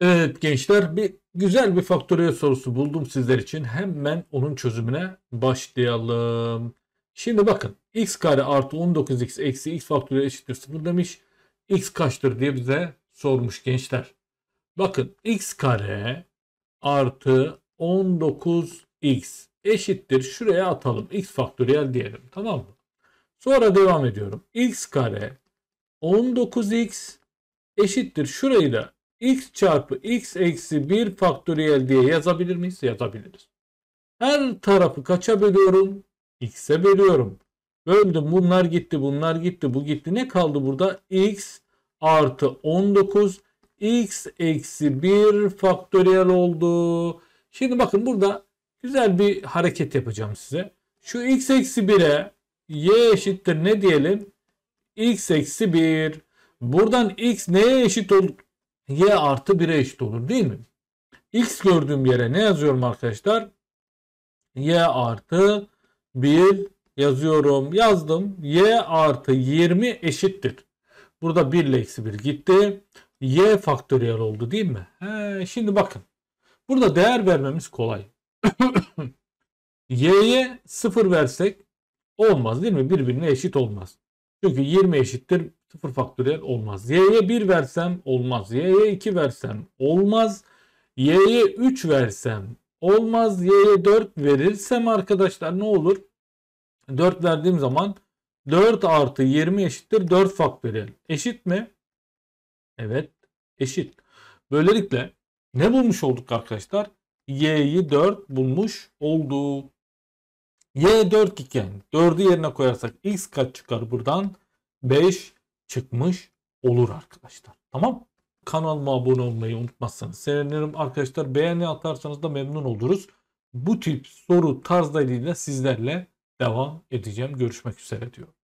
Evet gençler bir güzel bir faktöriyel sorusu buldum sizler için. Hemen onun çözümüne başlayalım. Şimdi bakın x kare artı 19x eksi x faktöriyel eşittir 0 demiş. x kaçtır diye bize sormuş gençler. Bakın x kare artı 19x eşittir. Şuraya atalım x faktöriyel diyelim tamam mı? Sonra devam ediyorum. x kare 19x eşittir. Şurayı da x çarpı x eksi 1 faktöriyel diye yazabilir miyiz? Yazabiliriz. Her tarafı kaça bölüyorum? X'e bölüyorum. Böldüm bunlar gitti bunlar gitti bu gitti. Ne kaldı burada? X artı 19 x eksi 1 faktöriyel oldu. Şimdi bakın burada güzel bir hareket yapacağım size. Şu x eksi 1'e y eşittir ne diyelim? x eksi 1. Buradan x neye eşit y artı 1'e eşit olur değil mi? x gördüğüm yere ne yazıyorum arkadaşlar? y artı 1 yazıyorum. Yazdım. y artı 20 eşittir. Burada 1 ile eksi 1 gitti. y faktöriyel oldu değil mi? He, şimdi bakın. Burada değer vermemiz kolay. y'ye 0 versek olmaz değil mi? Birbirine eşit olmaz. Çünkü 20 eşittir 0 faktöriyel olmaz. Y'ye 1 versem olmaz. Y'ye 2 versem olmaz. Y'ye 3 versem olmaz. Y'ye 4 verirsem arkadaşlar ne olur? 4 verdiğim zaman 4 artı 20 eşittir 4 faktöriyel. Eşit mi? Evet eşit. Böylelikle ne bulmuş olduk arkadaşlar? Y'yi 4 bulmuş olduk. Y 4 iken 4'ü yerine koyarsak x kaç çıkar buradan? 5 çıkmış olur arkadaşlar. Tamam. Kanalıma abone olmayı unutmazsanız sevinirim. Arkadaşlar beğeni atarsanız da memnun oluruz. Bu tip soru tarzlarıyla sizlerle devam edeceğim. Görüşmek üzere diyorum.